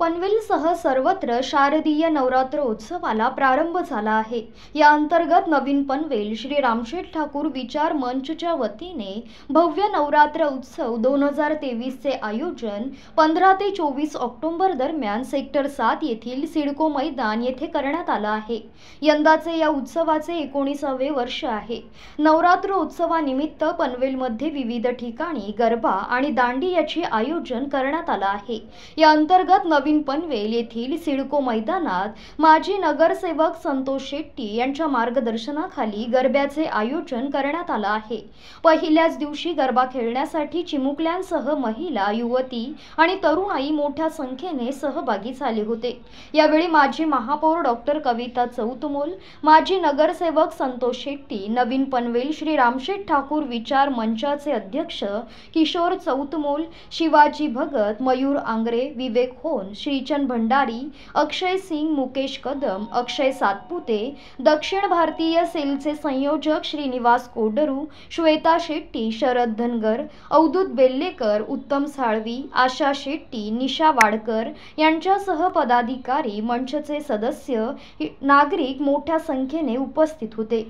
पनवेलसह सर्वत्र शारदीय नवरात्र उत्सवाला प्रारंभ झाला आहे या अंतर्गत नवीन पनवेल श्री रामशेठ ठाकूर विचार मंचच्या वतीने भव्य नवरात्र उत्सव दोन हजार तेवीसचे आयोजन पंधरा ते चोवीस ऑक्टोंबर दरम्यान सेक्टर सात येथील सिडको मैदान येथे करण्यात आलं आहे यंदाचे या उत्सवाचे एकोणीसावे वर्ष आहे नवरात्र उत्सवानिमित्त पनवेलमध्ये विविध ठिकाणी गरबा आणि दांडी याचे आयोजन करण्यात आलं आहे या अंतर्गत नवीन पनवेल येथील सिडको मैदानात माजी नगरसेवक संतोष शेट्टी यांच्या मार्गदर्शनाखाली गरब्याचे आयोजन करण्यात आलं आहे पहिल्याच दिवशी गरबा खेळण्यासाठी चिमुकल्यांसह महिला युवती आणि तरुणाई मोठ्या संख्येने सहभागी झाले होते यावेळी माजी महापौर डॉक्टर कविता चौतमोल माजी नगरसेवक संतोष शेट्टी नवीन पनवेल श्री रामशेठ ठाकूर विचार मंचाचे अध्यक्ष किशोर चौतमोल शिवाजी भगत मयूर आंग्रे विवेक होन श्रीचंद भंडारी अक्षय सिंग मुकेश कदम अक्षय सातपुते दक्षिण भारतीय सेलचे संयोजक श्रीनिवास कोडरू श्वेता शेट्टी शरद धनगर अवधूत बेल्लेकर उत्तम साळवी आशा शेट्टी निशा वाडकर यांच्यासह पदाधिकारी मंचचे सदस्य नागरिक मोठ्या संख्येने उपस्थित होते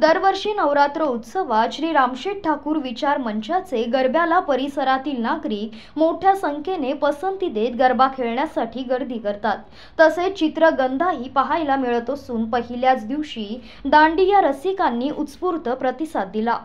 दरवर्षी नवरात्र उत्सवात श्री रामशेठ ठाकूर विचार मंचाचे गरब्याला परिसरातील नागरिक मोठ्या संख्येने पसंती देत गरबा खेळण्यासाठी गर्दी करतात तसेच चित्रगंधाही पाहायला मिळत असून पहिल्याच दिवशी दांडी या रसिकांनी उत्स्फूर्त प्रतिसाद दिला